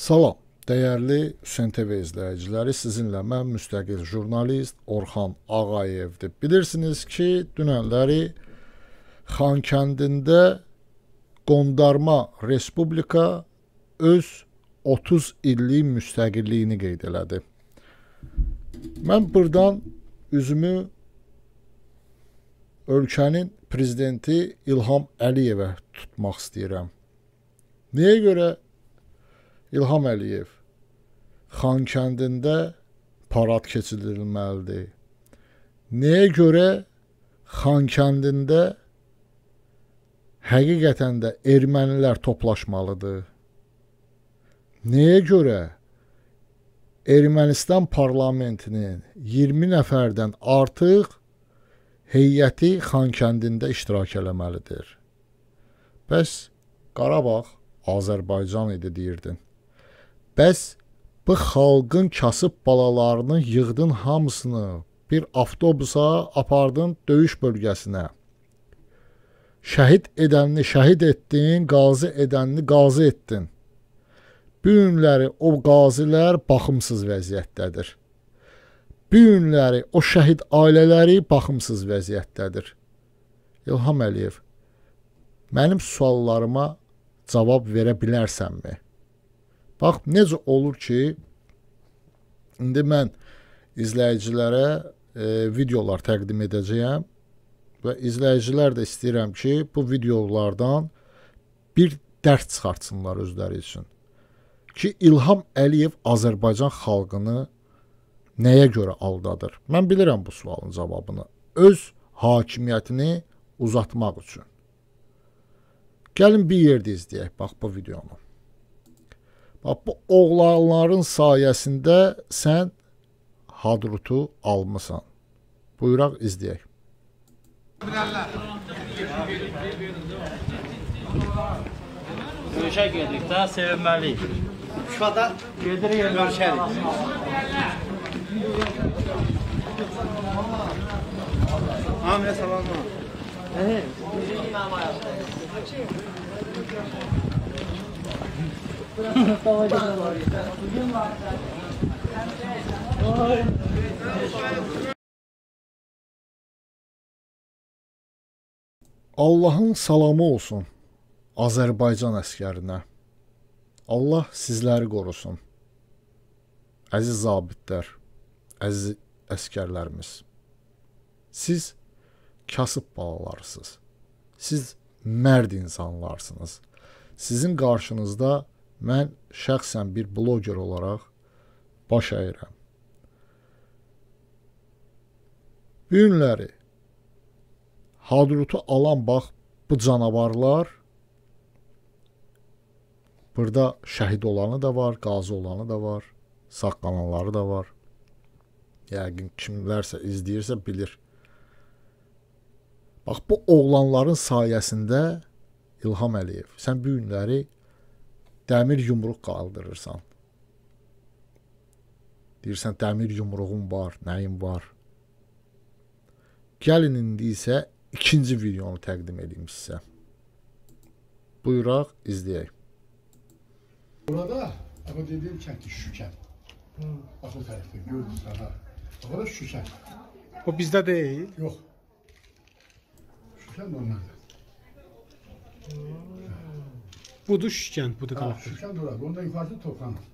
Salam, dəyərli SNTV izləyiciləri, sizinlə mən müstəqil jurnalist Orxan Ağayevdir. Bilirsiniz ki, dünənləri Xankəndində Qondarma Respublika öz 30 illik müstəqilliyini qeyd elədi. Mən burdan üzümü ölkənin prezidenti İlham Əliyevə tutmaq istəyirəm. Niyə görə İlham Əliyev Xankəndində parad keçirilməlidir. Nəyə görə Xankəndində həqiqətən də ermənilər toplaşmalıdır? Nəyə görə Ermənistan parlamentinin 20 nəfərdən artıq heyəti Xankəndində iştirak eləməlidir? Bəs Qarabağ Azərbaycan idi deyirdin. Bəs bu xalqın kasıb balalarını yığdın hamısını bir avtobusa apardın döyüş bölgəsinə. Şəhid edənini şəhid etdin, qazi edənini qazi etdin. Bu günləri o qazilər baxımsız vəziyyətdədir. Bu günləri o şəhid ailələri baxımsız vəziyyətdədir. İlham Əliyev, mənim suallarıma cavab verə bilərsənmi? Bax necə olur ki, indi mən izləyicilərə e, videolar təqdim edəcəyəm və izləyicilər də istəyirəm ki, bu videolardan bir dərs çıxartsınlar özləri üçün. Ki İlham Əliyev Azərbaycan xalqını nəyə görə aldadır? Mən bilirəm bu sualın cavabını. Öz hakimiyyətini uzatmaq üçün. Gəlin bir yerdə izləyək bax bu videonu. Bax bu oğlanların sayəsində sən Hadrutu almısan. Buyuraq izləyək. Görüşə gedirik də, sevinməliyik. Şifada gedirik, görüşərik. Hamilə salamlar. Evet. Bizim imam Allahın salamı olsun Azərbaycan əskərinə. Allah sizləri qorusun. Əziz zabitlər, əziz əskərlərimiz. Siz kasıb balalarsınız. Siz mərd insanlarsınız. Sizin qarşınızda Mən şəxsən bir bloger olaraq baş əyirəm. Bu günləri Hadrutu alan bax bu canavarlar burada şəhid olanı da var, qazi olanı da var, saqqalanları da var. Yəqin kimlərsə izləyirsə bilir. Bax bu oğlanların sayəsində İlham Əliyev sən bu günləri dəmir yumruq qaldırırsan. Deyirsən dəmir yumruğum var, nəyim var. Gəlin indi isə ikinci videonu təqdim edeyim sizə. Buyuraq, izləyək. Burada Ama dediğim kenti Şüken. Hı. Bak o tarafta gördünüz ha. Bak orada Şüken. O bizde değil. Yok. Şüken de onlarda. Hmm. Budur şükənd, budur qalaq. Şükənd oradır. Onda yuxarısı Toxanov.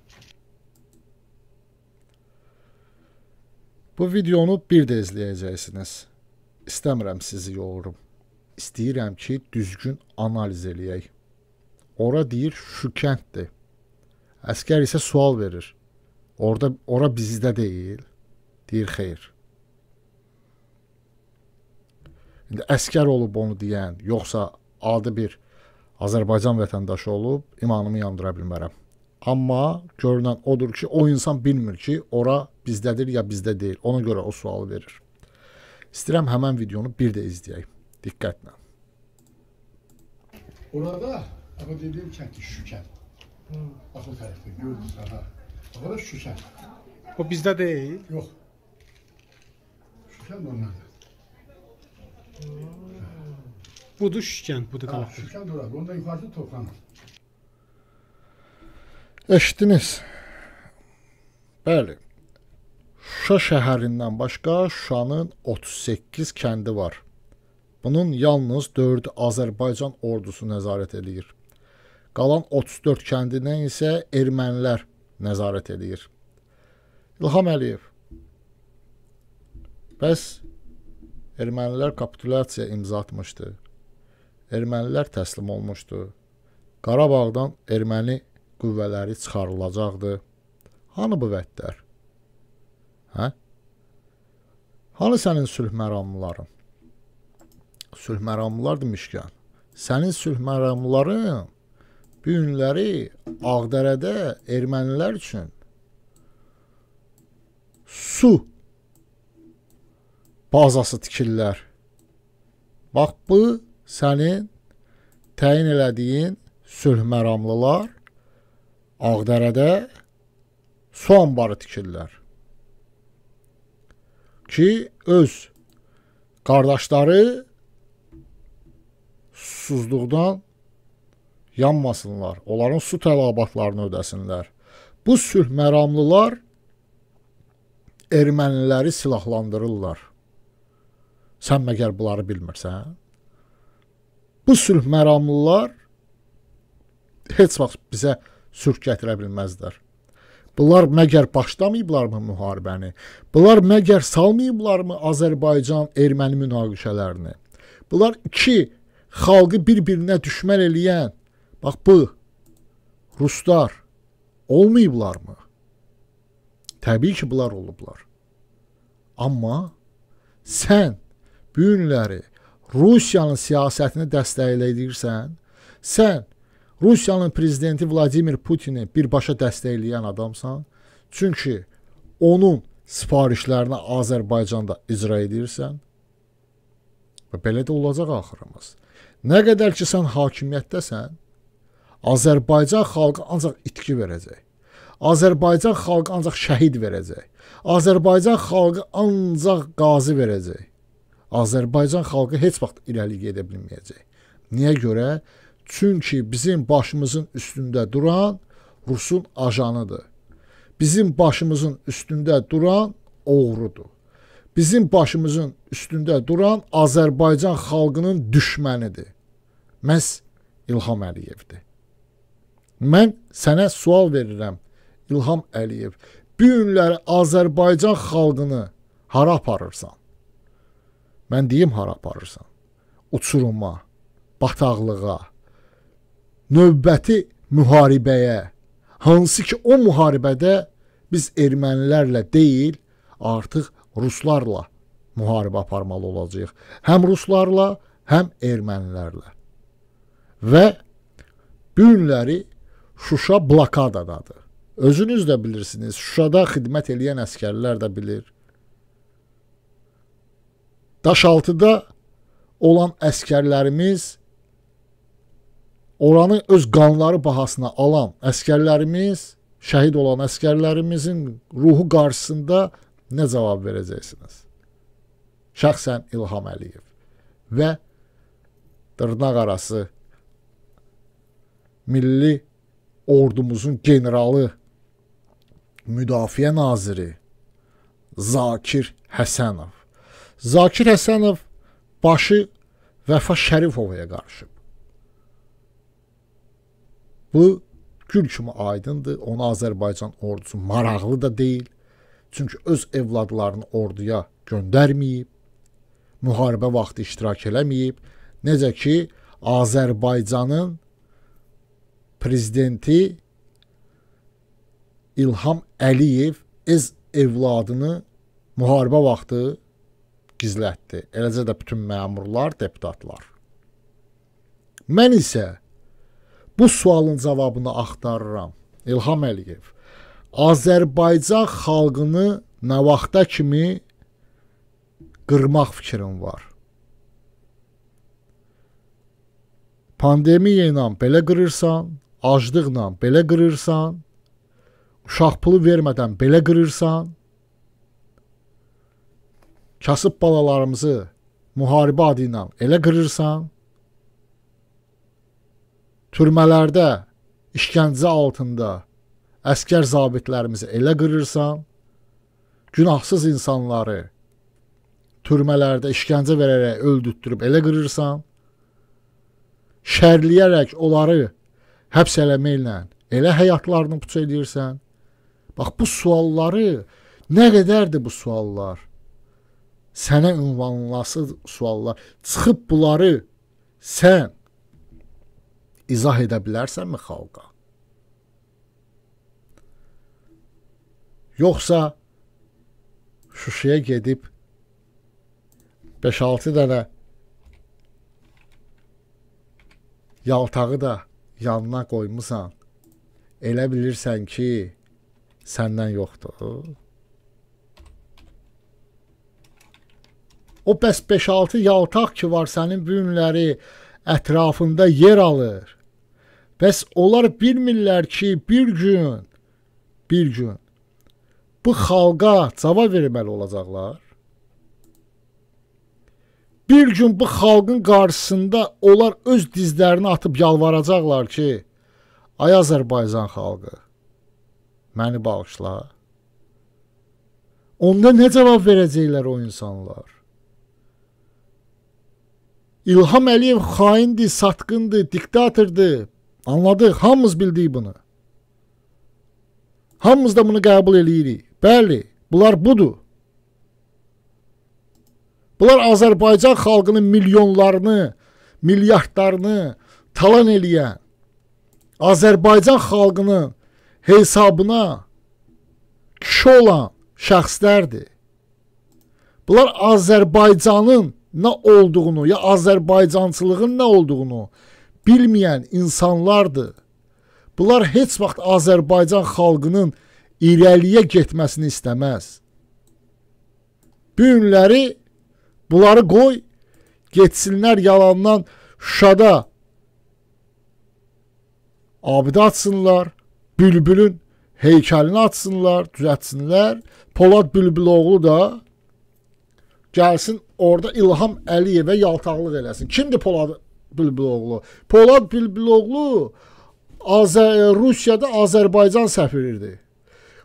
Bu videonu bir də izləyəcəksiniz. İstəmirəm sizi yoğurum. İstəyirəm ki, düzgün analiz eləyək. Ora deyir Şükənddir. Əskər isə sual verir. Orda ora bizdə deyil. Deyir xeyr. İndi əskər olub onu deyən, yoxsa adı bir Azərbaycan vətəndaşı olub imanımı yandıra bilmərəm. Amma görünən odur ki, o insan bilmir ki, ora bizdədir ya bizdə deyil. Ona görə o sualı verir. İstəyirəm həmin videonu bir də izləyək. Diqqətlə. Orada amma dediyim kəndi Şükən. Baxın tərəfdə gördünüz ha. Orada Şükən. O bizdə deyil. Yox. Şükən onlardır. Hmm. Budur şikənd, budur qalaq. Şikənd ora, onda yuxarısı toxan. Eşitdiniz. Bəli. Şuşa şəhərindən başqa Şuşanın 38 kəndi var. Bunun yalnız 4-ü Azərbaycan ordusu nəzarət eləyir. Qalan 34 kəndinə isə ermənilər nəzarət eləyir. İlham Əliyev. Bəs ermənilər kapitulyasiya imza atmışdı ermənilər təslim olmuşdu. Qarabağdan erməni qüvvələri çıxarılacaqdı. Hanı bu vədlər? Hə? Hanı sənin sülh məramlıların? Sülh məramlılar demişkən, sənin sülh məramlıların bu günləri Ağdərədə ermənilər üçün su bazası tikirlər. Bax bu sənin təyin elədiyin sülh məramlılar Ağdərədə su anbarı tikirlər. Ki öz qardaşları susuzluqdan yanmasınlar, onların su tələbatlarını ödəsinlər. Bu sülh məramlılar erməniləri silahlandırırlar. Sən məgər bunları bilmirsən? bu sülh məramlılar heç vaxt bizə sülh gətirə bilməzlər. Bunlar məgər başlamayıblarmı müharibəni? Bunlar məgər salmayıblarmı Azərbaycan-Erməni münaqişələrini? Bunlar iki xalqı bir-birinə düşmən eləyən, bax bu ruslar olmayıblarmı? Təbii ki, bunlar olublar. Amma sən bu günləri Rusiyanın siyasətini dəstəkləyirsən, sən Rusiyanın prezidenti Vladimir Putini birbaşa dəstəkləyən adamsan. Çünki onun sifarişlərini Azərbaycanda icra edirsən. Və belə də olacaq axırımız. Nə qədər ki sən hakimiyyətdəsən, Azərbaycan xalqı ancaq itki verəcək. Azərbaycan xalqı ancaq şəhid verəcək. Azərbaycan xalqı ancaq qazi verəcək. Azərbaycan xalqı heç vaxt irəli gedə bilməyəcək. Niyə görə? Çünki bizim başımızın üstündə duran Rusun ajanıdır. Bizim başımızın üstündə duran oğrudur. Bizim başımızın üstündə duran Azərbaycan xalqının düşmənidir. Məs İlham Əliyevdir. Mən sənə sual verirəm, İlham Əliyev. Bu günləri Azərbaycan xalqını hara aparırsan? Mən deyim hara aparırsan. Uçuruma, bataqlığa, növbəti müharibəyə. Hansı ki o müharibədə biz ermənilərlə deyil, artıq ruslarla müharibə aparmalı olacağıq. Həm ruslarla, həm ermənilərlə. Və bu günləri Şuşa blokadadadır. Özünüz də bilirsiniz, Şuşada xidmət edən əskərlər də bilir. Daşaltıda olan əskərlərimiz oranı öz qanları bahasına alan əskərlərimiz, şəhid olan əskərlərimizin ruhu qarşısında nə cavab verəcəksiniz? Şəxsən İlham Əliyev və dırnaq arası milli ordumuzun generalı müdafiə naziri Zakir Həsənov Zakir Həsənov başı Vəfa Şərifovaya qarışıb. Bu gül kimi aydındır. Ona Azərbaycan ordusu maraqlı da deyil. Çünki öz evladlarını orduya göndərməyib, müharibə vaxtı iştirak eləməyib. Necə ki Azərbaycanın prezidenti İlham Əliyev öz evladını müharibə vaxtı gizlətdi. Eləcə də bütün məmurlar, deputatlar. Mən isə bu sualın cavabını axtarıram. İlham Əliyev Azərbaycan xalqını nə vaxta kimi qırmaq fikrim var. Pandemiya ilə belə qırırsan, aclıqla belə qırırsan, uşaq pulu vermədən belə qırırsan, kasıb balalarımızı müharibə adı ilə elə qırırsan, türmələrdə işgəncə altında əskər zabitlərimizi elə qırırsan, günahsız insanları türmələrdə işgəncə verərək öldürtdürüb elə qırırsan, şərliyərək onları həbs eləməklə elə həyatlarını puç edirsən. Bax bu sualları nə qədərdir bu suallar? sənə ünvanlası suallar çıxıb bunları sən izah edə bilərsənmi xalqa? Yoxsa Şuşaya gedib 5-6 dənə yaltağı da yanına qoymusan, elə bilirsən ki, səndən yoxdur. O bəs 5-6 yaltaq ki var sənin bu günləri ətrafında yer alır. Bəs onlar bilmirlər ki, bir gün bir gün bu xalqa cavab verməli olacaqlar. Bir gün bu xalqın qarşısında onlar öz dizlərini atıb yalvaracaqlar ki, ay Azərbaycan xalqı, məni bağışla. Onda nə cavab verəcəklər o insanlar? İlham Əliyev xaindir, satqındır, diktatordur. Anladıq, hamımız bildik bunu. Hamımız da bunu qəbul eləyirik. Bəli, bunlar budur. Bunlar Azərbaycan xalqının milyonlarını, milyardlarını talan eləyən, Azərbaycan xalqının hesabına kişi olan şəxslərdir. Bunlar Azərbaycanın nə olduğunu, ya Azərbaycançılığın nə olduğunu bilməyən insanlardır. Bunlar heç vaxt Azərbaycan xalqının irəliyə getməsini istəməz. Bugünləri bunları qoy, getsinlər yalandan Şuşada abidə atsınlar, bülbülün heykəlini atsınlar, düzətsinlər. Polad Bülbüloğlu da gəlsin orada İlham Əliyevə yaltaqlıq eləsin. Kimdir Polad Bülbüloğlu? Polad Bülbüloğlu Azər e, Rusiyada Azərbaycan səfiridir.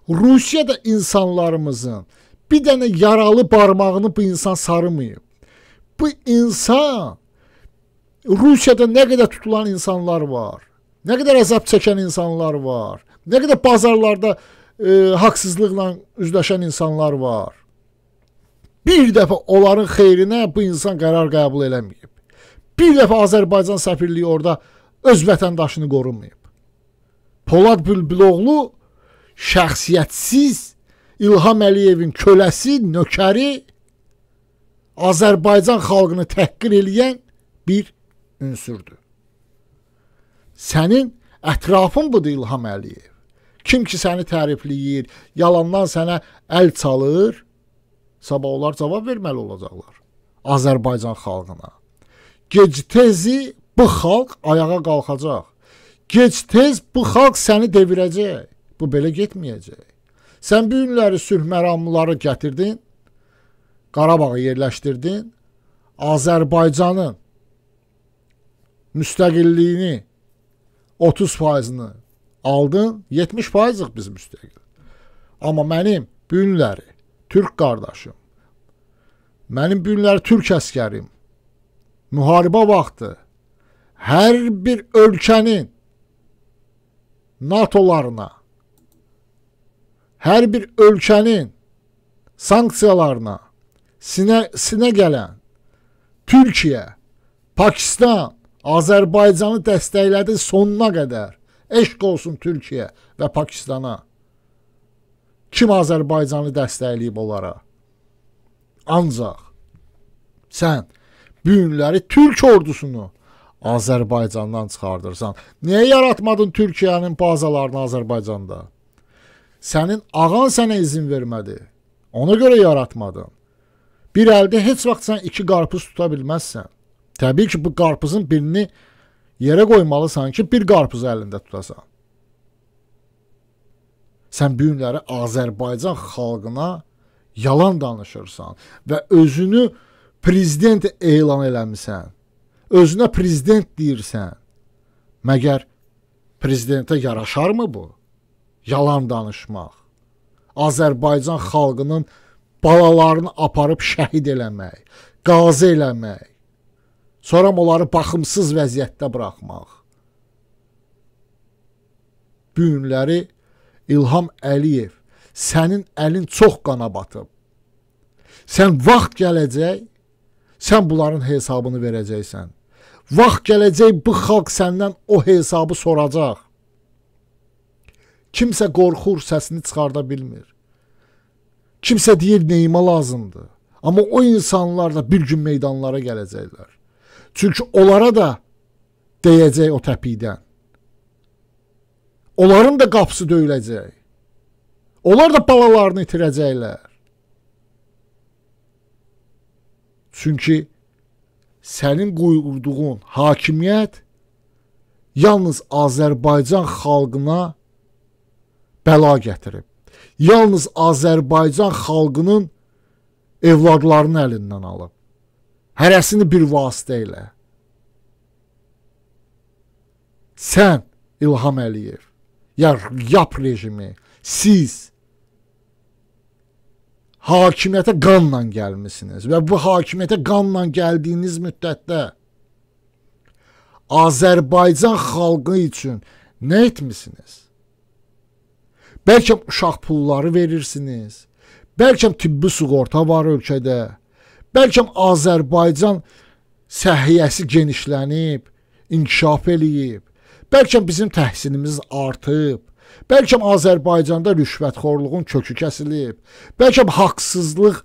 Rusiyada insanlarımızın bir dənə yaralı barmağını bu insan sarımayıb. Bu insan Rusiyada nə qədər tutulan insanlar var. Nə qədər əzab çəkən insanlar var. Nə qədər bazarlarda e, haqsızlıqla üzləşən insanlar var. Bir dəfə onların xeyrinə bu insan qərar qəbul eləməyib. Bir dəfə Azərbaycan səfirliyi orada öz vətəndaşını qorumayıb. Polad Bülbüloğlu şəxsiyyətsiz İlham Əliyevin köləsi, nökəri Azərbaycan xalqını təhqir eləyən bir ünsürdür. Sənin ətrafın budur İlham Əliyev. Kim ki səni tərifləyir, yalandan sənə əl çalır, Sabah onlar cavab verməli olacaqlar Azərbaycan xalqına. Gec-tezi bu xalq ayağa qalxacaq. Gec-tez bu xalq səni devirəcək. Bu belə getməyəcək. Sən bu günləri sülh məramlıları gətirdin, Qarabağı yerləşdirdin, Azərbaycanın müstəqilliyini 30%-ni aldın, 70%-ıq biz müstəqil. Amma mənim bu günləri türk qardaşım. Mənim günlər türk əskərim. Müharibə vaxtı hər bir ölkənin NATO-larına, hər bir ölkənin sanksiyalarına sinə, sinə gələn Türkiyə, Pakistan, Azərbaycanı dəstəklədi sonuna qədər. Eşq olsun Türkiyə və Pakistana. Kim Azərbaycanı dəstəkləyib onlara? Ancaq sən bu günləri Türk ordusunu Azərbaycandan çıxardırsan. Niyə yaratmadın Türkiyənin bazalarını Azərbaycanda? Sənin ağan sənə izin vermədi. Ona görə yaratmadın. Bir əldə heç vaxt sən iki qarpız tuta bilməzsən. Təbii ki, bu qarpızın birini yerə qoymalısan ki, bir qarpızı əlində tutasan sən bu günləri Azərbaycan xalqına yalan danışırsan və özünü prezident elan eləmisən. Özünə prezident deyirsən. Məgər prezidentə yaraşarmı bu? Yalan danışmaq. Azərbaycan xalqının balalarını aparıb şəhid eləmək, qazi eləmək, sonra onları baxımsız vəziyyətdə buraxmaq. Bu günləri İlham Əliyev, sənin əlin çox qana batıb. Sən vaxt gələcək, sən bunların hesabını verəcəksən. Vaxt gələcək bu xalq səndən o hesabı soracaq. Kimsə qorxur, səsini çıxarda bilmir. Kimsə deyir neyimə lazımdır. Amma o insanlar da bir gün meydanlara gələcəklər. Çünki onlara da deyəcək o təpikdən. Onların da qapısı döyüləcək. Onlar da balalarını itirəcəklər. Çünki sənin qoyurduğun hakimiyyət yalnız Azərbaycan xalqına bəla gətirib. Yalnız Azərbaycan xalqının evladlarını əlindən alıb. Hərəsini bir vasitə ilə. Sən İlham Əliyev ya yap rejimi, siz hakimiyyətə qanla gəlmisiniz və bu hakimiyyətə qanla gəldiyiniz müddətdə Azərbaycan xalqı üçün nə etmisiniz? Bəlkə uşaq pulları verirsiniz. Bəlkə tibbi sığorta var ölkədə. Bəlkə Azərbaycan səhiyyəsi genişlənib, inkişaf eləyib. Bəlkə bizim təhsilimiz artıb. Bəlkə Azərbaycanda rüşvətxorluğun kökü kəsilib. Bəlkə haqsızlıq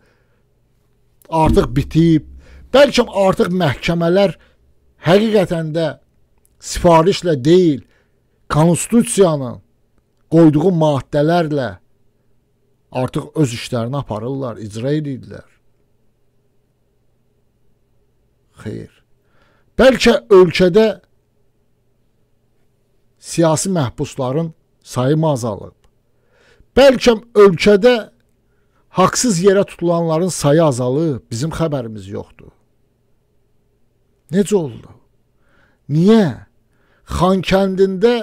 artıq bitib. Bəlkə artıq məhkəmələr həqiqətən də sifarişlə deyil, konstitusiyanın qoyduğu maddələrlə artıq öz işlərini aparırlar, icra edirlər. Xeyr. Bəlkə ölkədə siyasi məhbusların sayı mı azalıb? Bəlkə ölkədə haqsız yerə tutulanların sayı azalıb, bizim xəbərimiz yoxdur. Necə oldu? Niyə? Xankəndində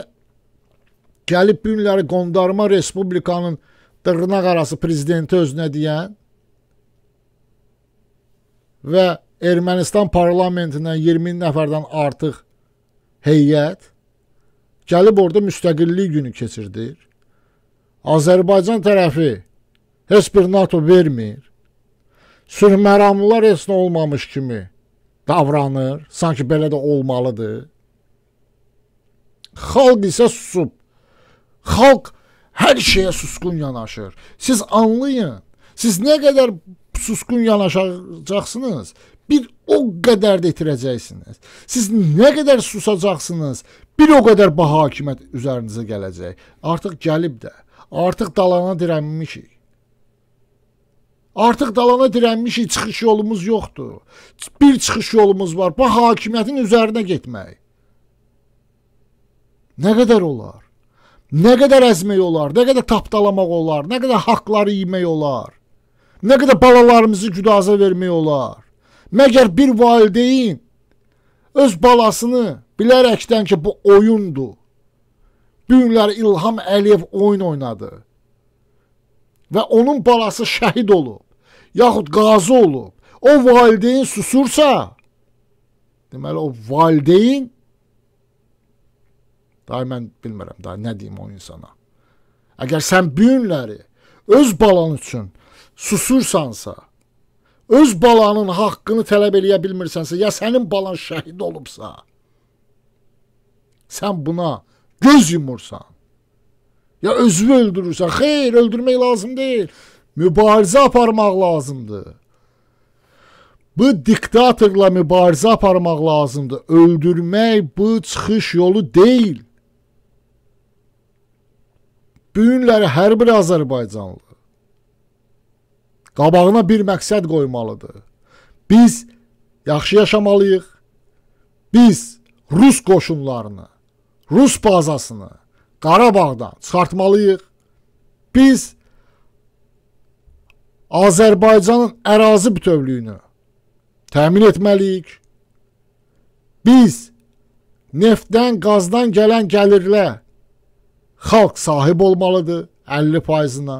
gəlib günləri qondarma Respublikanın dırnaq arası prezidenti özünə deyən və Ermənistan parlamentindən 20 nəfərdən artıq heyət Gəlib orada müstəqillik günü keçirdir. Azərbaycan tərəfi heç bir NATO vermir. Sülhməramlılar heç nə olmamış kimi davranır. Sanki belə də olmalıdır. Xalq isə susub. Xalq hər şeyə susqun yanaşır. Siz anlayın. Siz nə qədər susqun yanaşacaqsınız, bir o qədər də itirəcəksiniz. Siz nə qədər susacaqsınız, bir o qədər bu hakimiyyət üzərinizə gələcək. Artıq gəlib də. Artıq dalana dirənmişik. Artıq dalana dirənmişik, çıxış yolumuz yoxdur. Bir çıxış yolumuz var. Bu hakimiyyətin üzərinə getmək. Nə qədər olar? Nə qədər əzmək olar? Nə qədər tapdalamaq olar? Nə qədər haqqları yemək olar? Nə qədər balalarımızı güdaza vermək olar? Məgər bir valideyn öz balasını Bilərəkdən ki, bu oyundur. Bugünlər İlham Əliyev oyun oynadı. Və onun balası şəhid olub, yaxud qazi olub. O valideyn susursa, deməli o valideyn Day mən bilmirəm, day nə deyim o insana. Əgər sən bu günləri öz balan üçün susursansa, öz balanın haqqını tələb eləyə bilmirsənsə, ya sənin balan şəhid olubsa, sən buna göz yumursan, ya özünü öldürürsən, xeyr, öldürmək lazım deyil, mübarizə aparmaq lazımdır. Bu diktatorla mübarizə aparmaq lazımdır. Öldürmək bu çıxış yolu deyil. Bugünləri hər bir Azərbaycanlı qabağına bir məqsəd qoymalıdır. Biz yaxşı yaşamalıyıq. Biz Rus qoşunlarını Rus bazasını Qarabağdan çıxartmalıyıq. Biz Azərbaycanın ərazi bütövlüyünü təmin etməliyik. Biz neftdən, qazdan gələn gəlirlə xalq sahib olmalıdır 50%-na.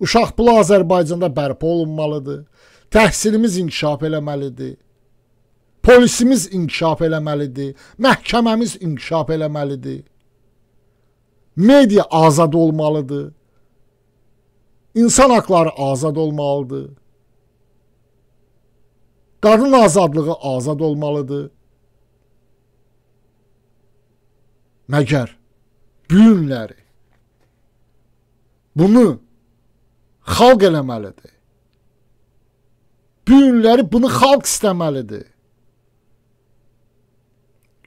Uşaq pulu Azərbaycanda bərpa olunmalıdır. Təhsilimiz inkişaf eləməlidir. Polisimiz inkişaf eləməlidir, məhkəməmiz inkişaf eləməlidir. Media azad olmalıdır. İnsan haqları azad olmalıdır. Qadın azadlığı azad olmalıdır. Məgər büyünləri bunu xalq eləməlidir. Büyünləri bunu xalq istəməlidir.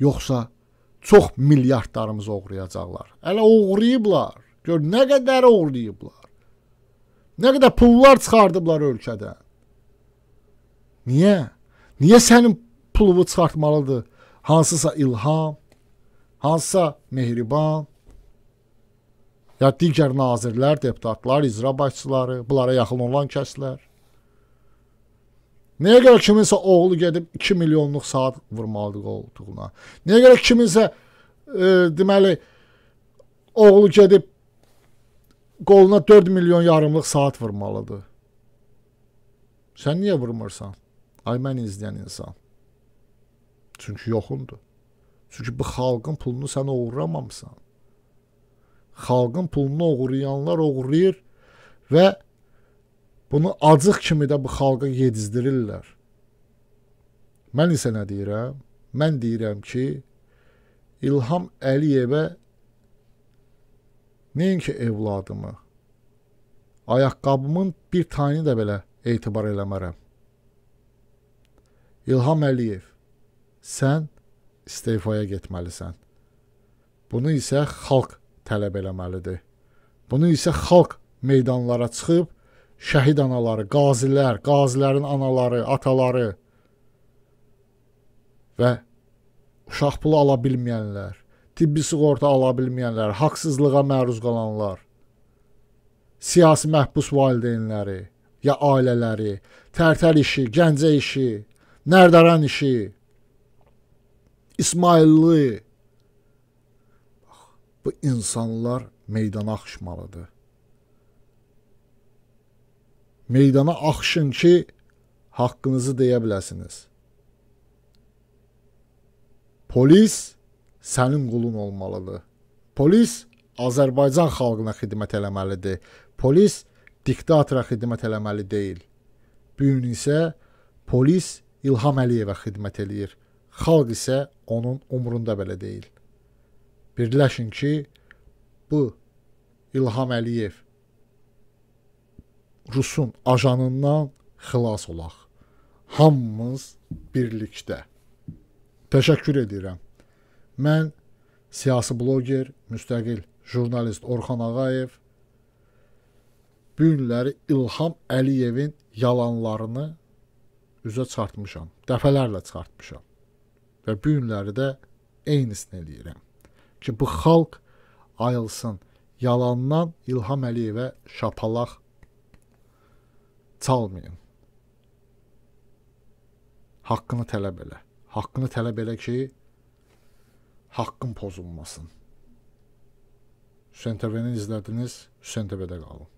Yoxsa çox milyardlarımızı oğrayacaqlar. Hələ oğrayıblar. Gör nə qədər oğrayıblar. Nə qədər pullar çıxardıblar ölkədən. Niyə? Niyə sənin pulunu çıxartmalıdır? Hansısa İlham, hansısa Mehriban, ya digər nazirlər, deputatlar, icra başçıları, bunlara yaxın olan kəslər. Nəyə görə kiminsə oğlu gedib 2 milyonluq saat vurmalıdır qoltuğuna? Nəyə görə kiminsə e, deməli oğlu gedib qoluna 4 milyon yarımlıq saat vurmalıdır? Sən niyə vurmursan? Ay mən izləyən insan. Çünki yoxundur. Çünki bu xalqın pulunu sən oğurlamamısan. Xalqın pulunu oğurlayanlar oğurlayır və Bunu acıq kimi də bu xalqa yedizdirirlər. Mən isə nə deyirəm? Mən deyirəm ki, İlham Əliyevə nəinki evladımı, ayaqqabımın bir tayını da belə etibar eləmərəm. İlham Əliyev, sən istefaya getməlisən. Bunu isə xalq tələb eləməlidir. Bunu isə xalq meydanlara çıxıb şəhid anaları, qazilər, qazilərin anaları, ataları və uşaq pulu ala bilməyənlər, tibbi sığorta ala bilməyənlər, haqsızlığa məruz qalanlar, siyasi məhbus valideynləri, ya ailələri, Tərtər işi, Gəncə işi, Nərdaran işi, İsmailli. Bax, bu insanlar meydana axışmalıdır meydana axışın ki, haqqınızı deyə biləsiniz. Polis sənin qulun olmalıdır. Polis Azərbaycan xalqına xidmət eləməlidir. Polis diktatora xidmət eləməli deyil. Bu gün isə polis İlham Əliyevə xidmət eləyir. Xalq isə onun umrunda belə deyil. Birləşin ki, bu İlham Əliyev Rusun ajanından xilas olaq. Hamımız birlikdə. Təşəkkür edirəm. Mən siyasi bloger, müstəqil jurnalist Orxan Ağayev bu günləri İlham Əliyevin yalanlarını üzə çıxartmışam. Dəfələrlə çıxartmışam. Və bu günləri də eynisini eləyirəm. Ki bu xalq ayılsın. Yalandan İlham Əliyevə şapalaq çalmayın. Haqqını tələb elə. Haqqını tələb elə ki, haqqın pozulmasın. Hüseyn TV-ni izlədiniz, Hüseyn TV-də qalın.